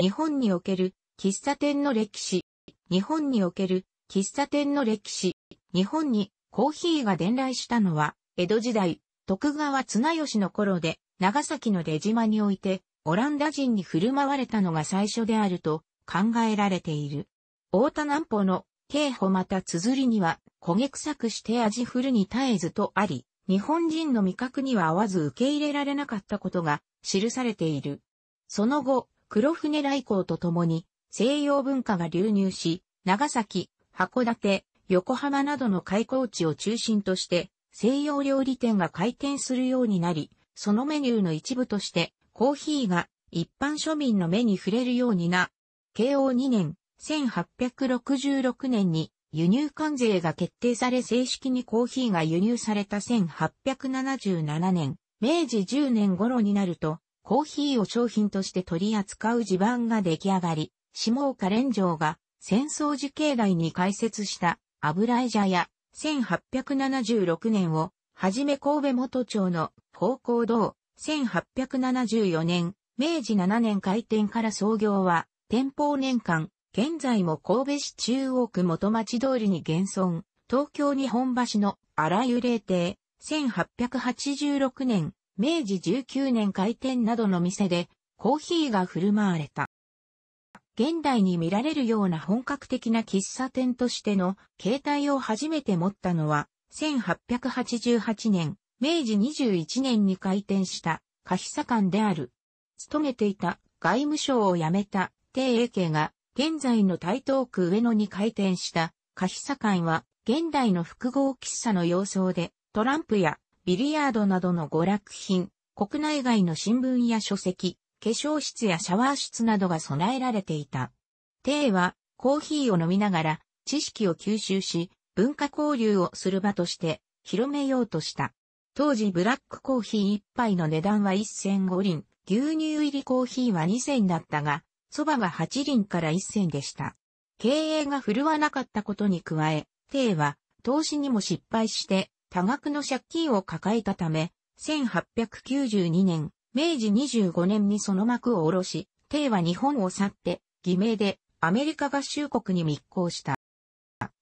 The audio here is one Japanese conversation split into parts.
日本における喫茶店の歴史。日本における喫茶店の歴史。日本にコーヒーが伝来したのは、江戸時代、徳川綱吉の頃で、長崎の出島において、オランダ人に振る舞われたのが最初であると考えられている。大田南穂の刑法また綴りには焦げ臭くして味ふるに絶えずとあり、日本人の味覚には合わず受け入れられなかったことが記されている。その後、黒船来航とともに西洋文化が流入し、長崎、函館、横浜などの開港地を中心として西洋料理店が開店するようになり、そのメニューの一部としてコーヒーが一般庶民の目に触れるようにな、慶応2年、1866年に輸入関税が決定され正式にコーヒーが輸入された1877年、明治10年頃になると、コーヒーを商品として取り扱う地盤が出来上がり、下岡連城が戦争時境内に開設した油絵茶屋1876年をはじめ神戸元町の高校堂1874年、明治7年開店から創業は天保年間、現在も神戸市中央区元町通りに現存、東京日本橋の荒湯霊亭1886年、明治19年開店などの店でコーヒーが振る舞われた。現代に見られるような本格的な喫茶店としての形態を初めて持ったのは、1888年、明治21年に開店したカヒサ館である。勤めていた外務省を辞めた定英家が現在の台東区上野に開店したカヒサ館は現代の複合喫茶の様相でトランプやビリヤードなどの娯楽品、国内外の新聞や書籍、化粧室やシャワー室などが備えられていた。帝はコーヒーを飲みながら知識を吸収し、文化交流をする場として広めようとした。当時ブラックコーヒー1杯の値段は1005輪、牛乳入りコーヒーは2000だったが、蕎麦は8輪から1000でした。経営が振るわなかったことに加え、帝は投資にも失敗して多額の借金を抱えたため、1892年、明治25年にその幕を下ろし、帝は日本を去って、偽名でアメリカ合衆国に密航した。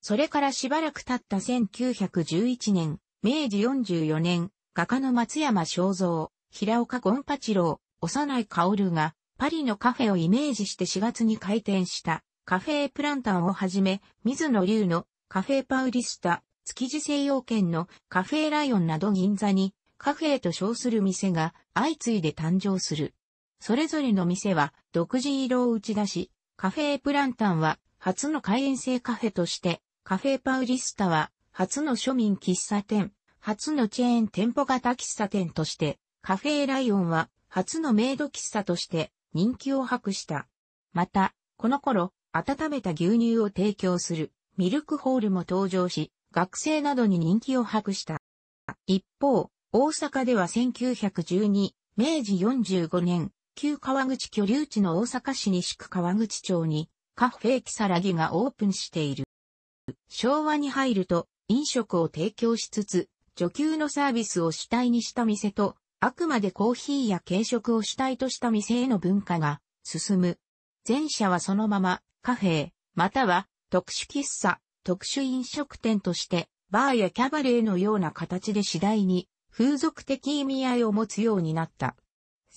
それからしばらく経った1911年、明治44年、画家の松山正造、平岡権八郎、幼い薫が、パリのカフェをイメージして4月に開店した、カフェプランタンをはじめ、水野龍のカフェパウリスタ、築地西洋圏のカフェライオンなど銀座にカフェと称する店が相次いで誕生する。それぞれの店は独自色を打ち出し、カフェプランタンは初の開園制カフェとして、カフェパウリスタは初の庶民喫茶店、初のチェーン店舗型喫茶店として、カフェライオンは初のメイド喫茶として人気を博した。また、この頃、温めた牛乳を提供するミルクホールも登場し、学生などに人気を博した。一方、大阪では1912、明治45年、旧川口居留地の大阪市西区川口町に、カフェキサラギがオープンしている。昭和に入ると、飲食を提供しつつ、女給のサービスを主体にした店と、あくまでコーヒーや軽食を主体とした店への文化が進む。前者はそのままカフェ、または特殊喫茶、特殊飲食店として、バーやキャバレーのような形で次第に風俗的意味合いを持つようになった。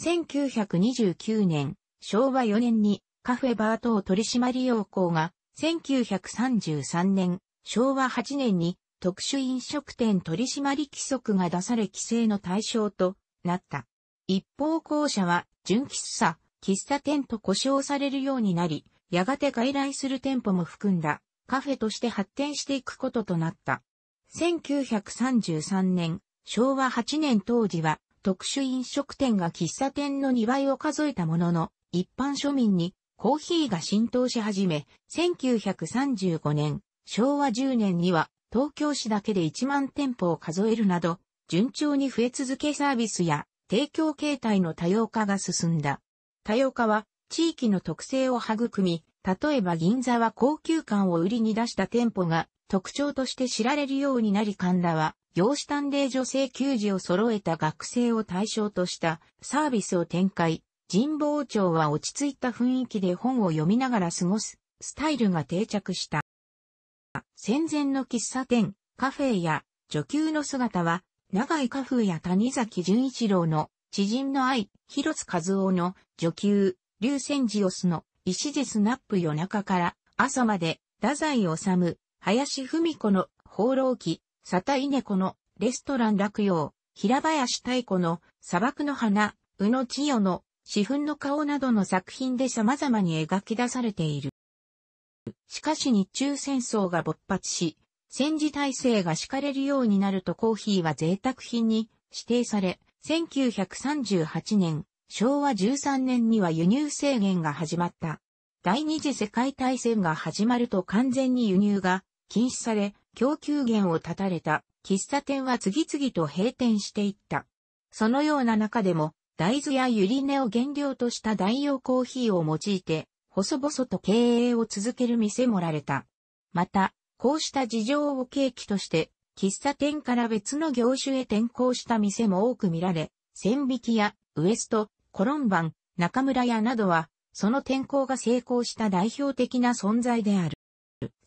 1929年、昭和4年にカフェバー等取締要項が、1933年、昭和8年に特殊飲食店取締規則が出され規制の対象となった。一方校舎は純喫茶、喫茶店と呼称されるようになり、やがて外来する店舗も含んだカフェとして発展していくこととなった。1933年、昭和8年当時は、特殊飲食店が喫茶店の2倍を数えたものの、一般庶民にコーヒーが浸透し始め、1935年、昭和10年には、東京市だけで1万店舗を数えるなど、順調に増え続けサービスや提供形態の多様化が進んだ。多様化は地域の特性を育み、例えば銀座は高級感を売りに出した店舗が特徴として知られるようになり神田は用紙探偵女性給仕を揃えた学生を対象としたサービスを展開。神保町は落ち着いた雰囲気で本を読みながら過ごすスタイルが定着した。戦前の喫茶店、カフェや女給の姿は長井家風や谷崎潤一郎の知人の愛、広津和夫の女給、流泉寺オスの石地スナップ夜中から朝まで、太宰治、林文子の放浪記、佐田稲子のレストラン落葉、平林太子の砂漠の花、宇野千代の四分の顔などの作品で様々に描き出されている。しかし日中戦争が勃発し、戦時体制が敷かれるようになるとコーヒーは贅沢品に指定され、1938年昭和13年には輸入制限が始まった。第二次世界大戦が始まると完全に輸入が禁止され、供給源を断たれた喫茶店は次々と閉店していった。そのような中でも、大豆やゆり根を原料とした代用コーヒーを用いて、細々と経営を続ける店もられた。また、こうした事情を契機として、喫茶店から別の業種へ転向した店も多く見られ、線引きやウエスト、コロンバン、中村屋などは、その転校が成功した代表的な存在である。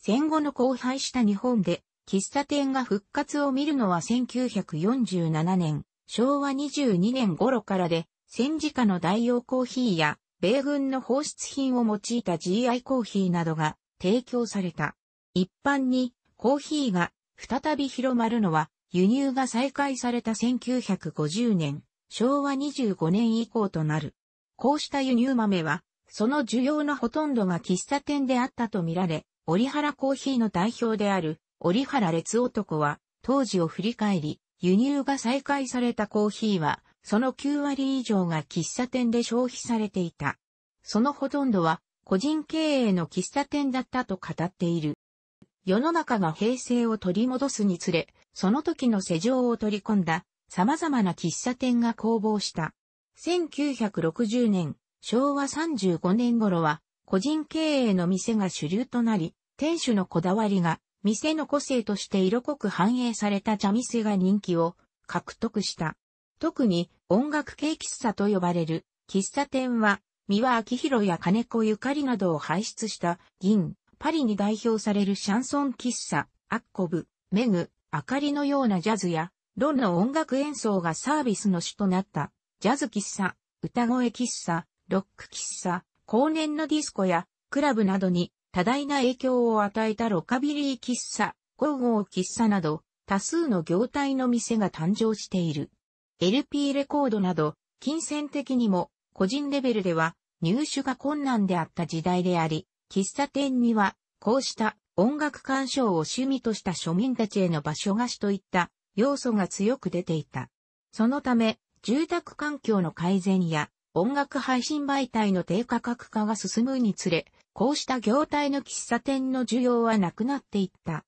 戦後の荒廃した日本で、喫茶店が復活を見るのは1947年、昭和22年頃からで、戦時下の代用コーヒーや、米軍の放出品を用いた GI コーヒーなどが提供された。一般にコーヒーが再び広まるのは輸入が再開された1950年、昭和25年以降となる。こうした輸入豆は、その需要のほとんどが喫茶店であったとみられ、折原コーヒーの代表である、折原列男は、当時を振り返り、輸入が再開されたコーヒーは、その9割以上が喫茶店で消費されていた。そのほとんどは、個人経営の喫茶店だったと語っている。世の中が平成を取り戻すにつれ、その時の世情を取り込んだ様々な喫茶店が攻防した。1960年、昭和35年頃は、個人経営の店が主流となり、店主のこだわりが、店の個性として色濃く反映された茶店が人気を獲得した。特に音楽系喫茶と呼ばれる喫茶店は、三輪明宏や金子ゆかりなどを輩出した銀、パリに代表されるシャンソン喫茶、アッコブ、メグ、明かりのようなジャズやロンの音楽演奏がサービスの主となった、ジャズ喫茶、歌声喫茶、ロック喫茶、後年のディスコやクラブなどに多大な影響を与えたロカビリー喫茶、ゴーゴー喫茶など多数の業態の店が誕生している。LP レコードなど金銭的にも個人レベルでは入手が困難であった時代であり、喫茶店にはこうした音楽鑑賞を趣味とした庶民たちへの場所貸しといった要素が強く出ていた。そのため、住宅環境の改善や音楽配信媒体の低価格化が進むにつれ、こうした業態の喫茶店の需要はなくなっていった。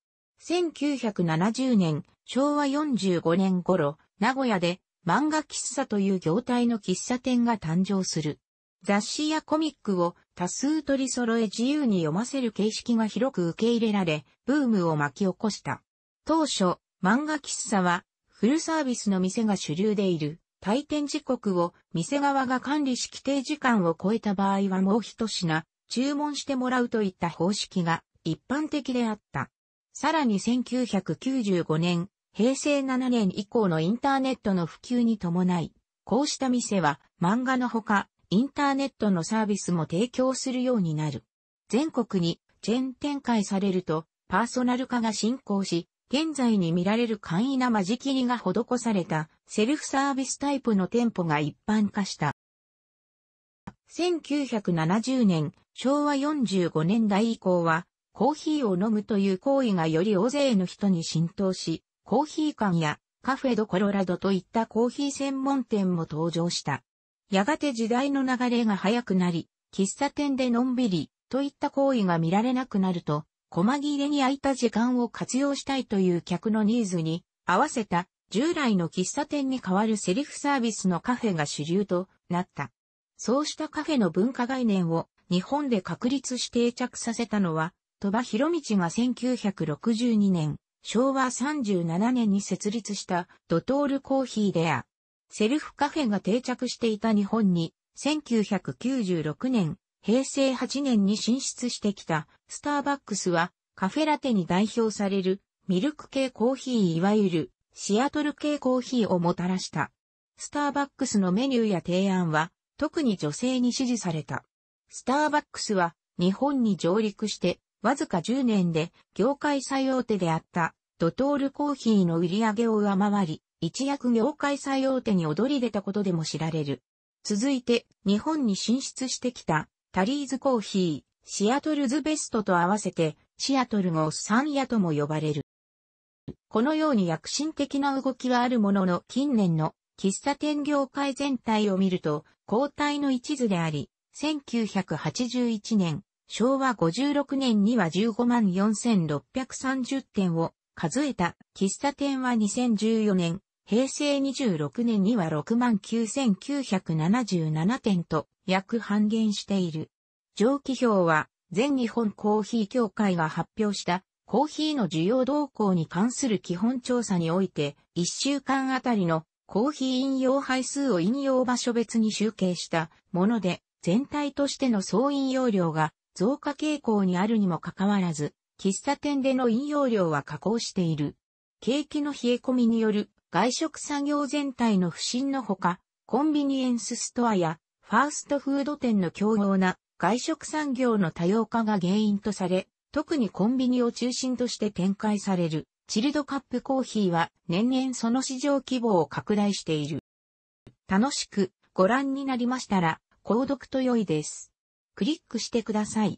1970年、昭和45年頃、名古屋で漫画喫茶という業態の喫茶店が誕生する。雑誌やコミックを多数取り揃え自由に読ませる形式が広く受け入れられ、ブームを巻き起こした。当初、漫画喫茶は、フルサービスの店が主流でいる。退店時刻を店側が管理し規定時間を超えた場合はもう一品、注文してもらうといった方式が一般的であった。さらに1995年、平成7年以降のインターネットの普及に伴い、こうした店は漫画のほか、インターネットのサービスも提供するようになる。全国にチェーン展開されると、パーソナル化が進行し、現在に見られる簡易な間仕切りが施されたセルフサービスタイプの店舗が一般化した。1970年、昭和45年代以降は、コーヒーを飲むという行為がより大勢の人に浸透し、コーヒー館やカフェドコロラドといったコーヒー専門店も登場した。やがて時代の流れが早くなり、喫茶店でのんびりといった行為が見られなくなると、細切れに空いた時間を活用したいという客のニーズに合わせた従来の喫茶店に代わるセリフサービスのカフェが主流となった。そうしたカフェの文化概念を日本で確立し定着させたのは、鳥羽博道が1962年、昭和37年に設立したドトールコーヒーであ。セルフカフェが定着していた日本に、1996年、平成8年に進出してきたスターバックスはカフェラテに代表されるミルク系コーヒーいわゆるシアトル系コーヒーをもたらした。スターバックスのメニューや提案は特に女性に支持された。スターバックスは日本に上陸してわずか10年で業界最大手であったドトールコーヒーの売り上げを上回り、一躍業界最大手に躍り出たことでも知られる。続いて日本に進出してきたタリーズコーヒー、シアトルズベストと合わせて、シアトルゴ三夜サンヤとも呼ばれる。このように躍進的な動きはあるものの近年の喫茶店業界全体を見ると、後退の一途であり、1981年、昭和56年には15万4630点を数えた喫茶店は2014年、平成26年には6万9977点と約半減している。上記表は、全日本コーヒー協会が発表したコーヒーの需要動向に関する基本調査において、1週間あたりのコーヒー飲用杯数を飲用場所別に集計したもので、全体としての総飲用量が増加傾向にあるにもかかわらず、喫茶店での飲用量は下降している。景気の冷え込みによる外食産業全体の不振のほか、コンビニエンスストアやファーストフード店の強豪な外食産業の多様化が原因とされ、特にコンビニを中心として展開される、チルドカップコーヒーは年々その市場規模を拡大している。楽しくご覧になりましたら、購読と良いです。クリックしてください。